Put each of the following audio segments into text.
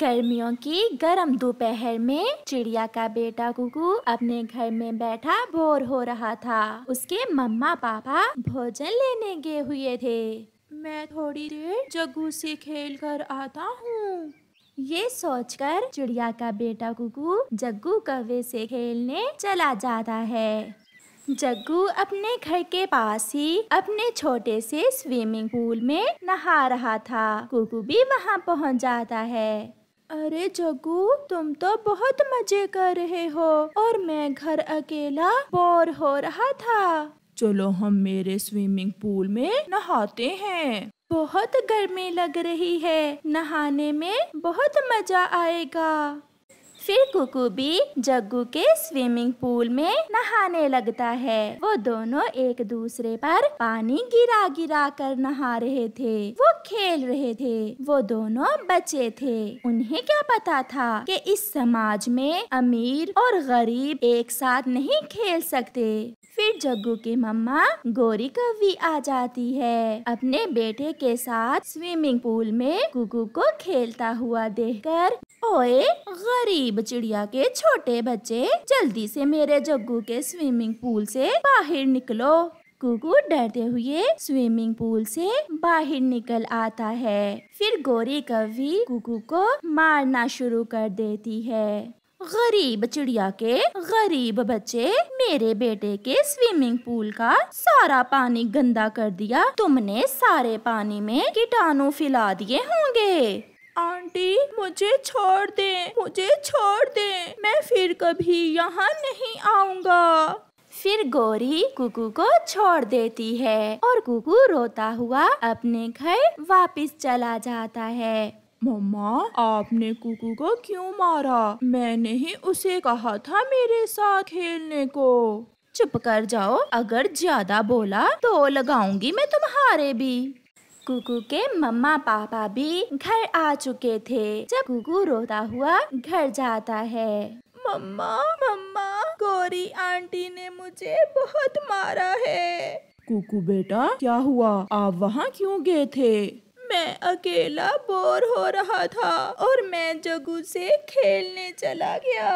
गर्मियों की गर्म दोपहर में चिड़िया का बेटा कुकू अपने घर में बैठा बोर हो रहा था उसके मम्मा पापा भोजन लेने गए हुए थे मैं थोड़ी देर जगू से खेल कर आता हूँ ये सोचकर चिड़िया का बेटा कुकू जग्गू कवे से खेलने चला जाता है जग्गू अपने घर के पास ही अपने छोटे से स्विमिंग पूल में नहा रहा था कुकू भी वहाँ पहुँच जाता है अरे जगू तुम तो बहुत मजे कर रहे हो और मैं घर अकेला बोर हो रहा था चलो हम मेरे स्विमिंग पूल में नहाते हैं बहुत गर्मी लग रही है नहाने में बहुत मजा आएगा फिर कुकू भी जग्गू के स्विमिंग पूल में नहाने लगता है वो दोनों एक दूसरे पर पानी गिरा गिरा कर नहा रहे थे वो खेल रहे थे वो दोनों बचे थे उन्हें क्या पता था कि इस समाज में अमीर और गरीब एक साथ नहीं खेल सकते फिर जग्गू की मम्मा गोरी कवि आ जाती है अपने बेटे के साथ स्विमिंग पूल में कुकू को खेलता हुआ देखकर ओए गरीब चिड़िया के छोटे बच्चे जल्दी से मेरे जग्गू के स्विमिंग पूल से बाहर निकलो कुकू डरते हुए स्विमिंग पूल से बाहर निकल आता है फिर गोरी कवि कुकू को मारना शुरू कर देती है गरीब चिड़िया के गरीब बच्चे मेरे बेटे के स्विमिंग पूल का सारा पानी गंदा कर दिया तुमने सारे पानी में कीटाणु फैला दिए होंगे आंटी मुझे छोड़ दे मुझे छोड़ दे मैं फिर कभी यहाँ नहीं आऊँगा फिर गौरी कुकू को छोड़ देती है और कुकू रोता हुआ अपने घर वापस चला जाता है मम्मा आपने कुकू को क्यों मारा मैंने ही उसे कहा था मेरे साथ खेलने को चुप कर जाओ अगर ज्यादा बोला तो लगाऊंगी मैं तुम्हारे भी कुकू के मम्मा पापा भी घर आ चुके थे जब कुकु रोता हुआ घर जाता है मम्मा मम्मा गौरी आंटी ने मुझे बहुत मारा है कुकू बेटा क्या हुआ आप वहाँ क्यों गए थे मैं अकेला बोर हो रहा था और मैं जगू से खेलने चला गया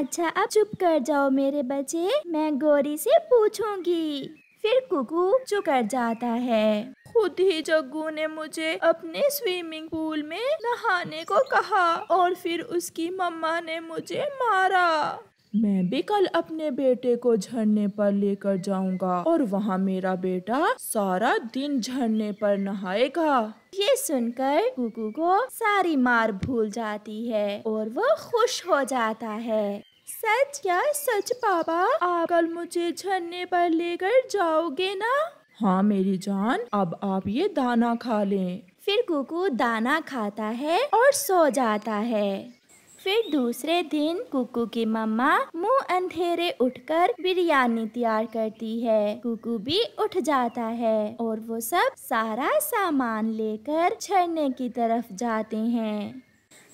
अच्छा अब चुप कर जाओ मेरे बच्चे मैं गौरी से पूछूंगी फिर कुकू कर जाता है खुद ही जग्गू ने मुझे अपने स्विमिंग पूल में नहाने को कहा और फिर उसकी मम्मा ने मुझे मारा मैं भी कल अपने बेटे को झरने पर लेकर जाऊंगा और वहाँ मेरा बेटा सारा दिन झरने पर नहाएगा ये सुनकर कुकू को सारी मार भूल जाती है और वो खुश हो जाता है सच क्या सच पापा आप कल मुझे झरने पर लेकर जाओगे ना हाँ मेरी जान अब आप ये दाना खा लें फिर कुकू दाना खाता है और सो जाता है फिर दूसरे दिन कुकू की मम्मा मुंह अंधेरे उठकर बिरयानी तैयार करती है कुकू भी उठ जाता है और वो सब सारा सामान लेकर झरने की तरफ जाते हैं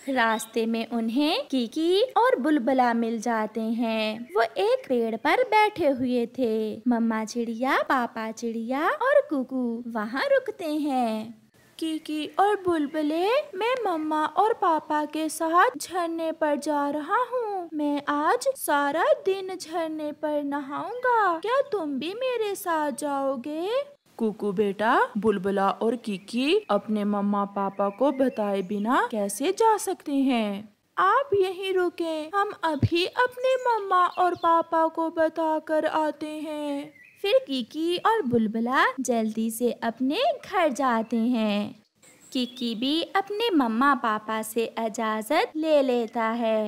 रास्ते में उन्हें कीकी और बुलबुला मिल जाते हैं वो एक पेड़ पर बैठे हुए थे मम्मा चिड़िया पापा चिड़िया और कुकू वहाँ रुकते हैं कीकी और बुलबुले मैं मम्मा और पापा के साथ झरने पर जा रहा हूँ मैं आज सारा दिन झरने पर नहाऊंगा क्या तुम भी मेरे साथ जाओगे कुकू बेटा बुलबुला और किकी अपने मम्मा पापा को बताए बिना कैसे जा सकते हैं आप यहीं रुके हम अभी अपने मम्मा और पापा को बताकर आते हैं फिर किकी और बुलबुला जल्दी से अपने घर जाते हैं किकी भी अपने मम्मा पापा से इजाज़त ले लेता है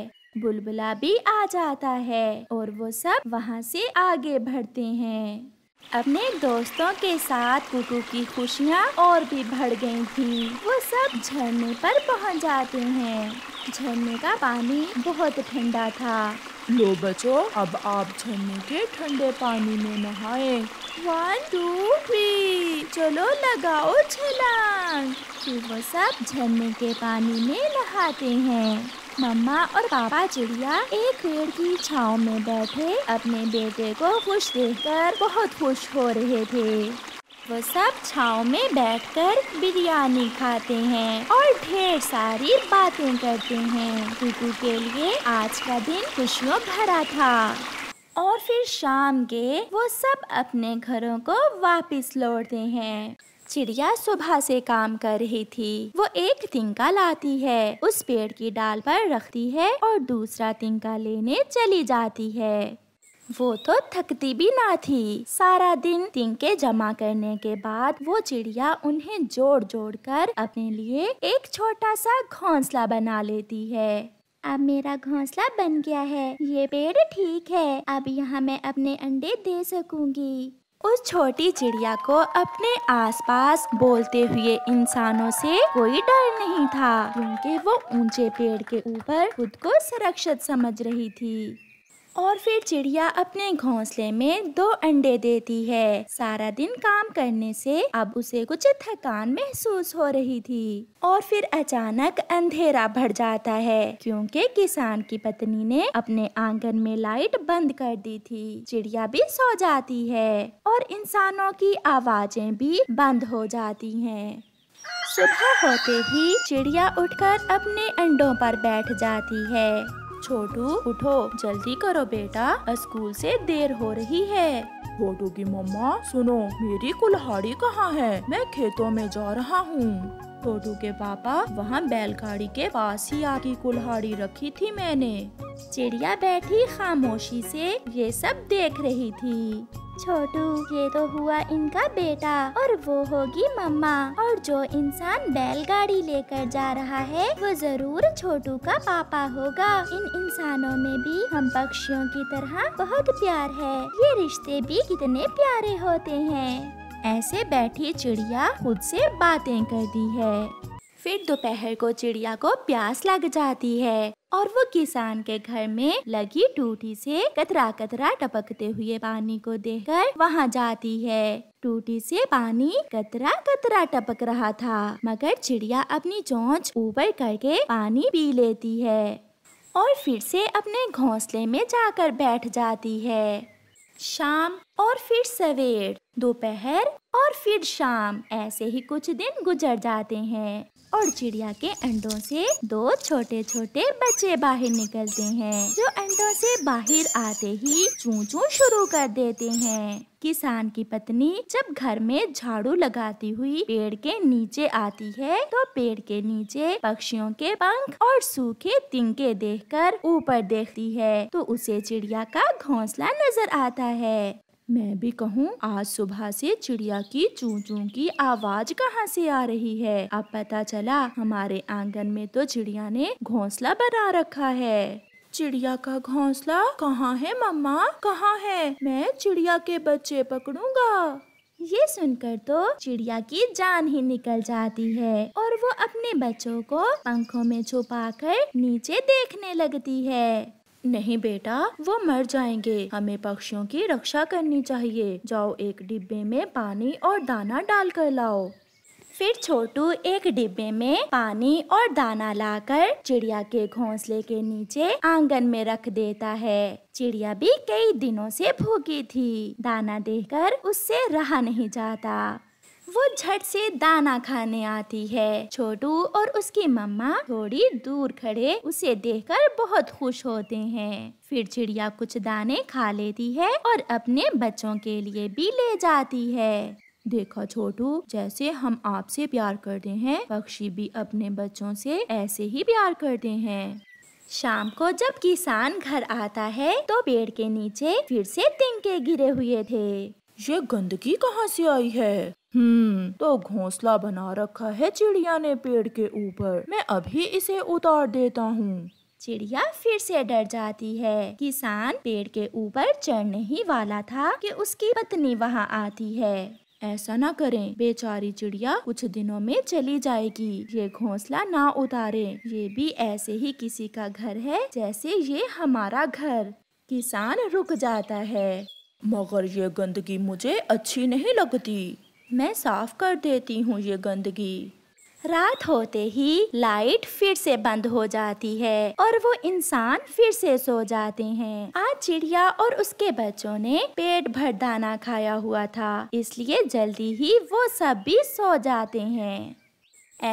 बुलबुला भी आ जाता है और वो सब वहाँ से आगे बढ़ते हैं अपने दोस्तों के साथ कुकू की खुशियाँ और भी बढ़ गई थी वो सब झरने पर पहुँच जाते हैं झरने का पानी बहुत ठंडा था लो बचो अब आप झरने के ठंडे पानी में नहाए वन टू थ्री चलो लगाओ छलांग फिर वो सब झरने के पानी में नहाते हैं मम्मा और पापा चिड़िया एक पेड़ की छाव में बैठे अपने बेटे को खुश देखकर बहुत खुश हो रहे थे वो सब छाव में बैठकर बिरयानी खाते हैं और ढेर सारी बातें करते हैं टुकू के लिए आज का दिन खुशियों भरा था और फिर शाम के वो सब अपने घरों को वापस लौटते हैं चिड़िया सुबह से काम कर रही थी वो एक तिंका लाती है उस पेड़ की डाल पर रखती है और दूसरा तिनका लेने चली जाती है वो तो थकती भी ना थी सारा दिन तिंके जमा करने के बाद वो चिड़िया उन्हें जोड़ जोड़ कर अपने लिए एक छोटा सा घोंसला बना लेती है अब मेरा घोंसला बन गया है ये पेड़ ठीक है अब यहाँ मैं अपने अंडे दे सकूंगी उस छोटी चिड़िया को अपने आसपास बोलते हुए इंसानों से कोई डर नहीं था क्योंकि वो ऊंचे पेड़ के ऊपर खुद को सुरक्षित समझ रही थी और फिर चिड़िया अपने घोंसले में दो अंडे देती है सारा दिन काम करने से अब उसे कुछ थकान महसूस हो रही थी और फिर अचानक अंधेरा भर जाता है क्योंकि किसान की पत्नी ने अपने आंगन में लाइट बंद कर दी थी चिड़िया भी सो जाती है और इंसानों की आवाजें भी बंद हो जाती हैं। सुबह होते ही चिड़िया उठकर अपने अंडों पर बैठ जाती है छोटू उठो जल्दी करो बेटा स्कूल से देर हो रही है छोटू की मम्मा सुनो मेरी कुल्हाड़ी कहाँ है मैं खेतों में जा रहा हूँ छोटू के पापा वहाँ बैलगाड़ी के पास ही आकी कुल्हाड़ी रखी थी मैंने चिड़िया बैठी खामोशी से ये सब देख रही थी छोटू ये तो हुआ इनका बेटा और वो होगी मम्मा और जो इंसान बैलगाड़ी लेकर जा रहा है वो जरूर छोटू का पापा होगा इन इंसानों में भी हम पक्षियों की तरह बहुत प्यार है ये रिश्ते भी कितने प्यारे होते हैं ऐसे बैठी चिड़िया खुद से बातें करती है फिर दोपहर को चिड़िया को प्यास लग जाती है और वो किसान के घर में लगी टूटी से कतरा कतरा टपकते हुए पानी को देखकर वहाँ जाती है टूटी से पानी कतरा कतरा टपक रहा था मगर चिड़िया अपनी चोंच ऊपर करके पानी पी लेती है और फिर से अपने घोंसले में जाकर बैठ जाती है शाम और फिर सवेर दोपहर और फिर शाम ऐसे ही कुछ दिन गुजर जाते हैं और चिड़िया के अंडों से दो छोटे छोटे बच्चे बाहर निकलते हैं जो अंडों से बाहर आते ही चू चू शुरू कर देते हैं किसान की पत्नी जब घर में झाड़ू लगाती हुई पेड़ के नीचे आती है तो पेड़ के नीचे पक्षियों के पंख और सूखे तिनके देखकर ऊपर देखती है तो उसे चिड़िया का घोंसला नजर आता है मैं भी कहूँ आज सुबह से चिड़िया की चू चू की आवाज कहाँ से आ रही है अब पता चला हमारे आंगन में तो चिड़िया ने घोंसला बना रखा है चिड़िया का घोंसला कहाँ है मम्मा कहाँ है मैं चिड़िया के बच्चे पकड़ूंगा ये सुनकर तो चिड़िया की जान ही निकल जाती है और वो अपने बच्चों को पंखों में छुपाकर नीचे देखने लगती है नहीं बेटा वो मर जाएंगे हमें पक्षियों की रक्षा करनी चाहिए जाओ एक डिब्बे में पानी और दाना डाल कर लाओ फिर छोटू एक डिब्बे में पानी और दाना लाकर चिड़िया के घोंसले के नीचे आंगन में रख देता है चिड़िया भी कई दिनों से भूखी थी दाना देकर उससे रहा नहीं जाता वो झट से दाना खाने आती है छोटू और उसकी मम्मा थोड़ी दूर खड़े उसे देखकर बहुत खुश होते हैं फिर चिड़िया कुछ दाने खा लेती है और अपने बच्चों के लिए भी ले जाती है देखा छोटू जैसे हम आपसे प्यार करते हैं पक्षी भी अपने बच्चों से ऐसे ही प्यार करते हैं शाम को जब किसान घर आता है तो पेड़ के नीचे फिर से तिनके गिरे हुए थे ये गंदगी कहाँ से आई है हम्म तो घोंसला बना रखा है चिड़िया ने पेड़ के ऊपर मैं अभी इसे उतार देता हूँ चिड़िया फिर से डर जाती है किसान पेड़ के ऊपर चढ़ने ही वाला था कि उसकी पत्नी वहाँ आती है ऐसा ना करें बेचारी चिड़िया कुछ दिनों में चली जाएगी ये घोंसला ना उतारे ये भी ऐसे ही किसी का घर है जैसे ये हमारा घर किसान रुक जाता है मगर ये गंदगी मुझे अच्छी नहीं लगती मैं साफ कर देती हूँ ये गंदगी रात होते ही लाइट फिर से बंद हो जाती है और वो इंसान फिर से सो जाते हैं आज चिड़िया और उसके बच्चों ने पेट भर दाना खाया हुआ था इसलिए जल्दी ही वो सब भी सो जाते हैं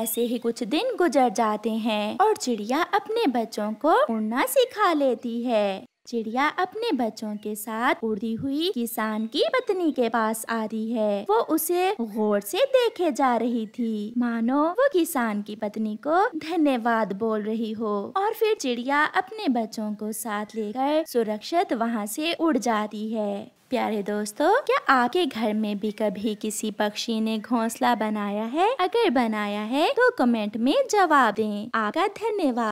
ऐसे ही कुछ दिन गुजर जाते हैं और चिड़िया अपने बच्चों को उड़ना सिखा लेती है चिड़िया अपने बच्चों के साथ उड़ी हुई किसान की पत्नी के पास आ रही है वो उसे गौर से देखे जा रही थी मानो वो किसान की पत्नी को धन्यवाद बोल रही हो और फिर चिड़िया अपने बच्चों को साथ लेकर सुरक्षित वहाँ से उड़ जाती है प्यारे दोस्तों क्या आपके घर में भी कभी किसी पक्षी ने घोंसला बनाया है अगर बनाया है तो कमेंट में जवाब दें आपका धन्यवाद